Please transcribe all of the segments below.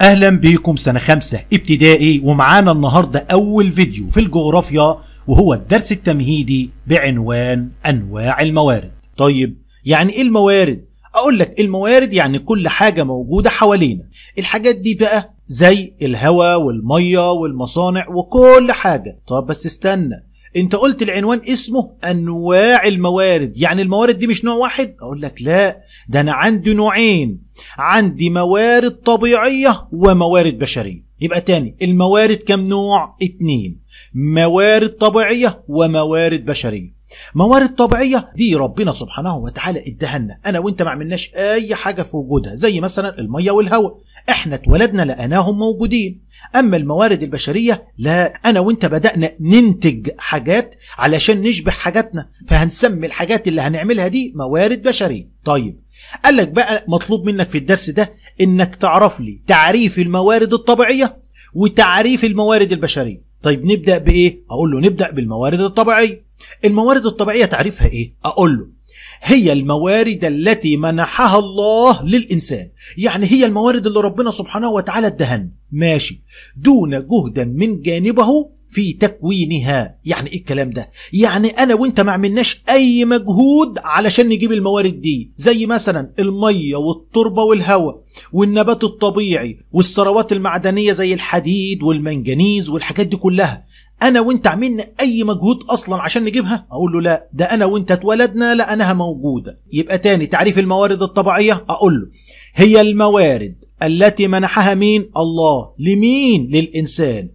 اهلا بيكم سنة خمسة ابتدائي ومعانا النهاردة اول فيديو في الجغرافيا وهو الدرس التمهيدي بعنوان انواع الموارد طيب يعني ايه الموارد؟ اقول لك الموارد يعني كل حاجة موجودة حوالينا الحاجات دي بقى زي الهواء والمية والمصانع وكل حاجة طب بس استنى انت قلت العنوان اسمه انواع الموارد يعني الموارد دي مش نوع واحد اقول لك لا ده انا عندي نوعين عندي موارد طبيعية وموارد بشرية يبقى تاني الموارد كم نوع اتنين موارد طبيعية وموارد بشرية موارد طبيعيه دي ربنا سبحانه وتعالى اداها لنا انا وانت ما عملناش اي حاجه في وجودها زي مثلا الميه والهواء احنا اتولدنا لقيناهم موجودين اما الموارد البشريه لا انا وانت بدانا ننتج حاجات علشان نشبه حاجاتنا فهنسمي الحاجات اللي هنعملها دي موارد بشريه طيب قال لك بقى مطلوب منك في الدرس ده انك تعرف لي تعريف الموارد الطبيعيه وتعريف الموارد البشريه طيب نبدا بايه اقول له نبدا بالموارد الطبيعيه الموارد الطبيعية تعريفها إيه؟ أقول له هي الموارد التي منحها الله للإنسان يعني هي الموارد اللي ربنا سبحانه وتعالى ادهن ماشي دون جهدا من جانبه في تكوينها يعني ايه الكلام ده يعني انا وانت ما عملناش اي مجهود علشان نجيب الموارد دي زي مثلا الميه والتربه والهواء والنبات الطبيعي والثروات المعدنيه زي الحديد والمنجنيز والحاجات دي كلها انا وانت عملنا اي مجهود اصلا عشان نجيبها اقول له لا ده انا وانت اتولدنا لانها موجوده يبقى تاني تعريف الموارد الطبيعيه اقول له هي الموارد التي منحها مين الله لمين للانسان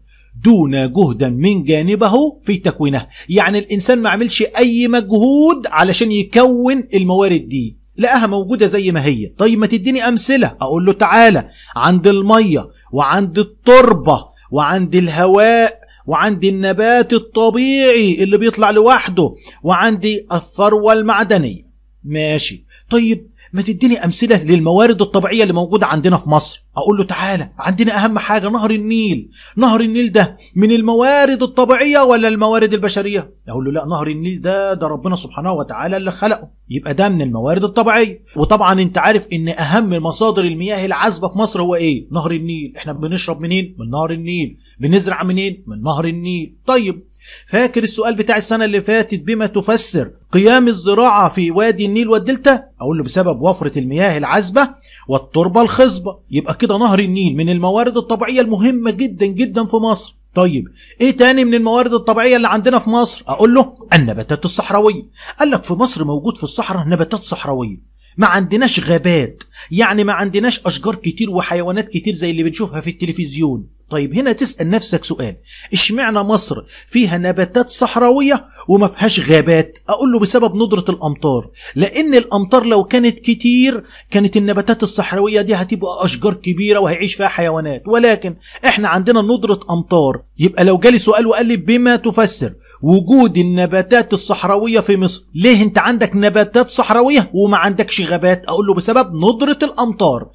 دون جهدا من جانبه في تكوينها يعني الانسان ما عملش اي مجهود علشان يكون الموارد دي لقاها موجودة زي ما هي طيب ما تديني أمثلة أقول له تعالى عند المية وعند التربة وعند الهواء وعندي النبات الطبيعي اللي بيطلع لوحده وعندي الثروة المعدنية ماشي طيب ما تديني امثله للموارد الطبيعيه اللي موجوده عندنا في مصر اقول له تعالى عندنا اهم حاجه نهر النيل نهر النيل ده من الموارد الطبيعيه ولا الموارد البشريه اقول له لا نهر النيل ده ده ربنا سبحانه وتعالى اللي خلقه يبقى ده من الموارد الطبيعيه وطبعا انت عارف ان اهم مصادر المياه العذبه في مصر هو ايه نهر النيل احنا بنشرب منين من نهر النيل بنزرع منين من نهر النيل طيب فاكر السؤال بتاع السنة اللي فاتت بما تفسر قيام الزراعة في وادي النيل والدلتا أقول له بسبب وفرة المياه العذبة والتربة الخصبة يبقى كده نهر النيل من الموارد الطبيعية المهمة جدا جدا في مصر طيب ايه تاني من الموارد الطبيعية اللي عندنا في مصر اقول له النباتات الصحراوية قال لك في مصر موجود في الصحراء نباتات صحراوية ما عندناش غابات يعني ما عندناش اشجار كتير وحيوانات كتير زي اللي بنشوفها في التلفزيون طيب هنا تسأل نفسك سؤال اشمعنى مصر فيها نباتات صحراوية وما فيهاش غابات اقول له بسبب ندرة الامطار لان الامطار لو كانت كتير كانت النباتات الصحراوية دي هتبقى اشجار كبيرة وهيعيش فيها حيوانات ولكن احنا عندنا ندرة امطار يبقى لو جالي سؤال وقال لي بما تفسر وجود النباتات الصحراوية في مصر ليه انت عندك نباتات صحراوية وما عندكش غابات اقول له بسبب ندرة الامطار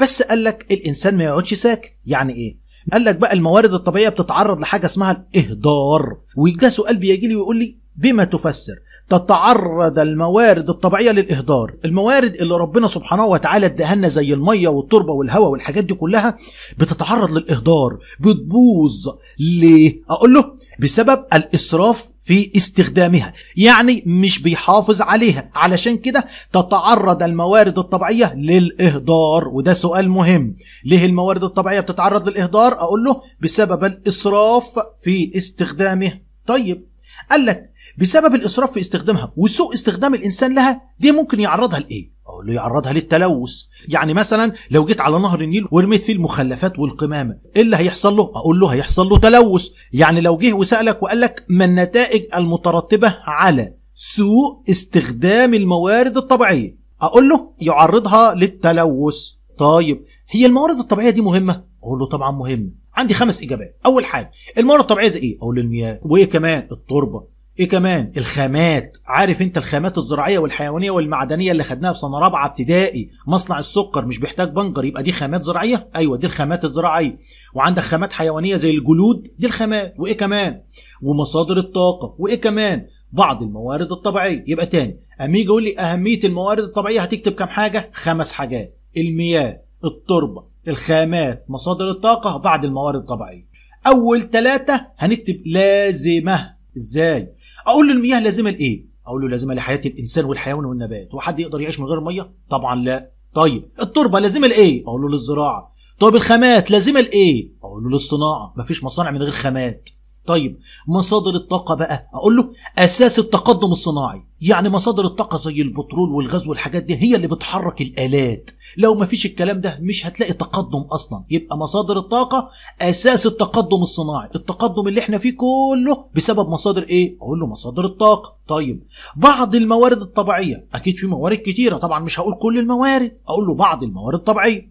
بس قال لك الانسان ما يقعدش ساكت يعني ايه قال لك بقى الموارد الطبيعيه بتتعرض لحاجه اسمها الاهدار وده سؤال بيجي لي ويقول لي بما تفسر تتعرض الموارد الطبيعيه للاهدار الموارد اللي ربنا سبحانه وتعالى اداها لنا زي الميه والتربه والهواء والحاجات دي كلها بتتعرض للاهدار بتبوظ ليه اقول له بسبب الاسراف في استخدامها يعني مش بيحافظ عليها علشان كده تتعرض الموارد الطبيعية للإهدار وده سؤال مهم ليه الموارد الطبيعية بتتعرض للإهدار أقول له بسبب الإسراف في استخدامها طيب قال لك بسبب الاسراف في استخدامها وسوء استخدام الانسان لها دي ممكن يعرضها لايه اقول له يعرضها للتلوث يعني مثلا لو جيت على نهر النيل ورميت فيه المخلفات والقمامه ايه اللي هيحصل له اقول له هيحصل له تلوث يعني لو جه وسالك وقال لك ما النتائج المترتبه على سوء استخدام الموارد الطبيعيه اقول له يعرضها للتلوث طيب هي الموارد الطبيعيه دي مهمه اقول له طبعا مهمه عندي خمس اجابات اول حاجه الموارد الطبيعيه زي ايه اقول له المياه وايه كمان التربه ايه كمان الخامات عارف انت الخامات الزراعيه والحيوانيه والمعدنيه اللي خدناها في سنه رابعه ابتدائي مصنع السكر مش بيحتاج بنجر يبقى دي خامات زراعيه ايوه دي الخامات الزراعيه وعندك خامات حيوانيه زي الجلود دي الخامات وايه كمان ومصادر الطاقه وايه كمان بعض الموارد الطبيعيه يبقى تاني اما يجي يقول لي اهميه الموارد الطبيعيه هتكتب كام حاجه خمس حاجات المياه التربه الخامات مصادر الطاقه بعد الموارد الطبيعيه اول ثلاثه هنكتب لازمه ازاي إيه؟ اقول له المياه لازمه لايه اقول له لازمه لحياه الانسان والحيوان والنبات هو حد يقدر يعيش من غير ميه طبعا لا طيب التربه لازمه لايه اقول له للزراعه طيب الخامات لازمه لايه اقول له للصناعه مفيش مصانع من غير خامات طيب مصادر الطاقة بقى أقول له أساس التقدم الصناعي يعني مصادر الطاقة زي البترول والغاز والحاجات دي هي اللي بتحرك الآلات لو ما فيش الكلام ده مش هتلاقي تقدم أصلا يبقى مصادر الطاقة أساس التقدم الصناعي التقدم اللي احنا فيه كله بسبب مصادر إيه؟ أقول له مصادر الطاقة طيب بعض الموارد الطبيعية أكيد في موارد كتيرة طبعا مش هقول كل الموارد أقول له بعض الموارد الطبيعية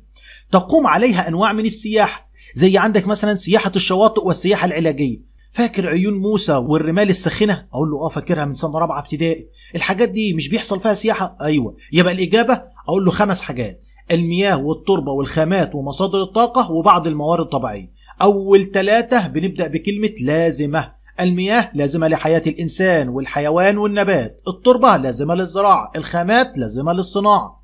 تقوم عليها أنواع من السياحة زي عندك مثلا سياحة الشواطئ والسياحة العلاجية فاكر عيون موسى والرمال الساخنه اقول له اه فاكرها من سنه رابعه ابتدائي الحاجات دي مش بيحصل فيها سياحه ايوه يبقى الاجابه اقول له خمس حاجات المياه والتربه والخامات ومصادر الطاقه وبعض الموارد الطبيعيه اول ثلاثه بنبدا بكلمه لازمه المياه لازمة لحياة الإنسان والحيوان والنبات التربة لازمة للزراعة الخامات لازمة للصناعة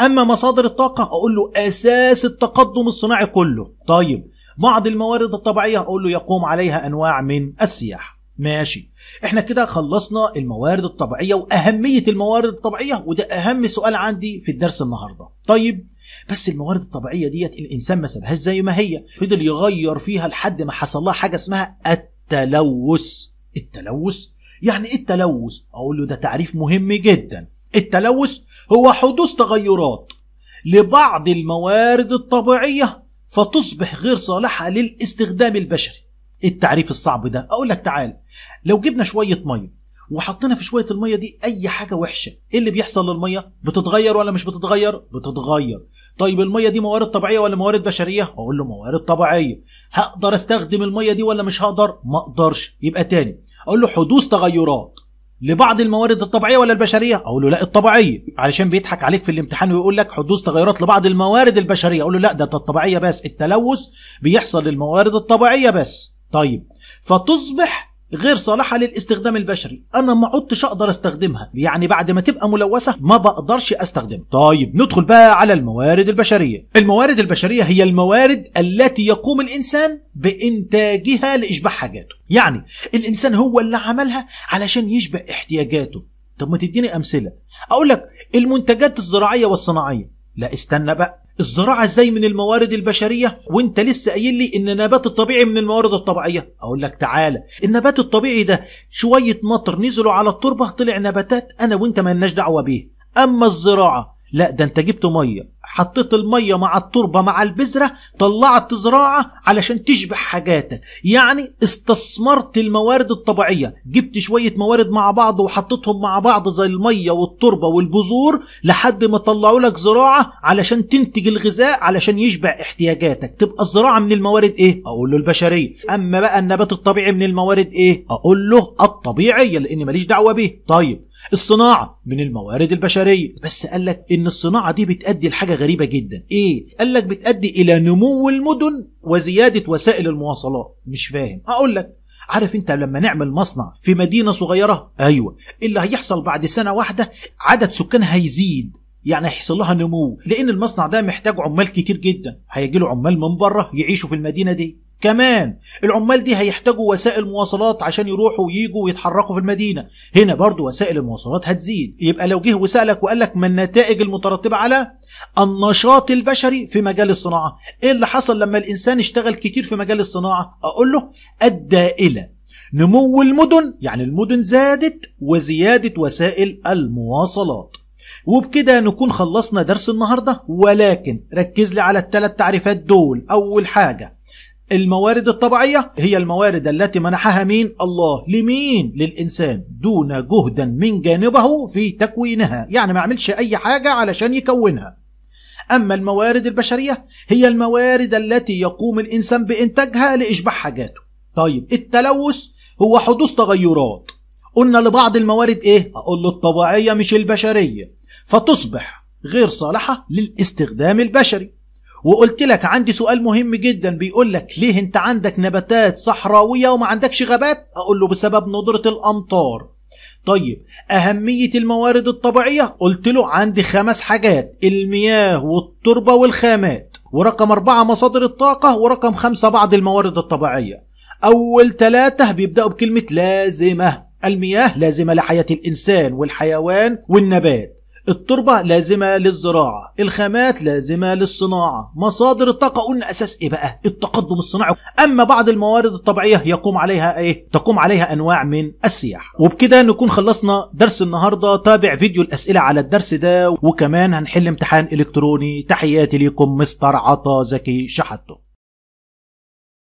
أما مصادر الطاقة أقول له أساس التقدم الصناعي كله طيب بعض الموارد الطبيعية أقول له يقوم عليها أنواع من السياحة ماشي احنا كده خلصنا الموارد الطبيعية وأهمية الموارد الطبيعية وده أهم سؤال عندي في الدرس النهاردة طيب بس الموارد الطبيعية ديت الإنسان ما سابهاش زي ما هي فضل يغير فيها لحد ما حصل لها حاجة اسمها التلوث التلوث يعني ايه التلوث اقول له ده تعريف مهم جدا التلوث هو حدوث تغيرات لبعض الموارد الطبيعية فتصبح غير صالحة للاستخدام البشري إيه التعريف الصعب ده اقول لك تعال لو جبنا شوية مية وحطينا في شوية المية دي اي حاجة وحشة ايه اللي بيحصل للمية بتتغير ولا مش بتتغير بتتغير طيب المية دي موارد طبيعية ولا موارد بشرية اقول له موارد طبيعية هقدر استخدم المية دي ولا مش هقدر ما اقدرش يبقى تاني اقول له حدوث تغيرات لبعض الموارد الطبيعيه ولا البشريه اقول له لا الطبيعيه علشان بيضحك عليك في الامتحان ويقول لك حدوث تغيرات لبعض الموارد البشريه اقول له لا ده الطبيعيه بس التلوث بيحصل للموارد الطبيعيه بس طيب فتصبح غير صالحه للاستخدام البشري انا ما عدتش اقدر استخدمها يعني بعد ما تبقى ملوثه ما بقدرش استخدمها طيب ندخل بقى على الموارد البشريه الموارد البشريه هي الموارد التي يقوم الانسان بانتاجها لاشباع حاجاته يعني الانسان هو اللي عملها علشان يشبع احتياجاته طب ما تديني امثله اقول لك المنتجات الزراعيه والصناعيه لا استنى بقى الزراعة ازاي من الموارد البشرية وانت لسه قايل لي ان النبات الطبيعي من الموارد الطبيعية اقول لك تعالى النبات الطبيعي ده شوية مطر نزلوا على التربة طلع نباتات انا وانت ما لناش دعوة بيه اما الزراعة لا ده انت جبت ميه حطيت الميه مع التربه مع البذره طلعت زراعه علشان تشبع حاجاتك يعني استثمرت الموارد الطبيعيه جبت شويه موارد مع بعض وحطيتهم مع بعض زي الميه والتربه والبذور لحد ما طلعوا لك زراعه علشان تنتج الغذاء علشان يشبع احتياجاتك تبقى الزراعه من الموارد ايه اقول له البشريه اما بقى النبات الطبيعي من الموارد ايه اقول له الطبيعيه لان ماليش دعوه بيه طيب الصناعة من الموارد البشرية بس قال لك إن الصناعة دي بتأدي لحاجة غريبة جدا إيه؟ قال لك بتأدي إلى نمو المدن وزيادة وسائل المواصلات مش فاهم أقول لك عارف انت لما نعمل مصنع في مدينه صغيره ايوه اللي هيحصل بعد سنه واحده عدد سكانها هيزيد يعني هيحصل لها نمو لان المصنع ده محتاج عمال كتير جدا هيجي له عمال من بره يعيشوا في المدينه دي كمان العمال دي هيحتاجوا وسائل مواصلات عشان يروحوا وييجوا ويتحركوا في المدينة هنا برضو وسائل المواصلات هتزيد يبقى لو جه وسألك وقال لك ما النتائج المترتبة على النشاط البشري في مجال الصناعة ايه اللي حصل لما الانسان اشتغل كتير في مجال الصناعة اقول له ادى الى نمو المدن يعني المدن زادت وزيادة وسائل المواصلات وبكده نكون خلصنا درس النهاردة ولكن ركز لي على الثلاث تعريفات دول أول حاجة الموارد الطبيعية هي الموارد التي منحها مين؟ الله لمين؟ للإنسان دون جهدا من جانبه في تكوينها يعني ما عملش أي حاجة علشان يكونها أما الموارد البشرية هي الموارد التي يقوم الإنسان بإنتاجها لإشباع حاجاته طيب التلوث هو حدوث تغيرات قلنا لبعض الموارد إيه؟ أقول له الطبيعية مش البشرية فتصبح غير صالحة للاستخدام البشري وقلت لك عندي سؤال مهم جدا بيقول لك ليه انت عندك نباتات صحراويه وما عندكش غابات اقول له بسبب ندره الامطار طيب أهمية الموارد الطبيعية قلت له عندي خمس حاجات المياه والتربة والخامات ورقم أربعة مصادر الطاقة ورقم خمسة بعض الموارد الطبيعية أول ثلاثة بيبدأوا بكلمة لازمة المياه لازمة لحياة الإنسان والحيوان والنبات التربة لازمة للزراعة الخامات لازمة للصناعة مصادر الطاقة قلنا أساس إيه بقى التقدم الصناعي أما بعض الموارد الطبيعية يقوم عليها إيه تقوم عليها أنواع من السياحة وبكده نكون خلصنا درس النهاردة تابع فيديو الأسئلة على الدرس ده وكمان هنحل امتحان إلكتروني تحياتي ليكم مستر عطا زكي شحاتو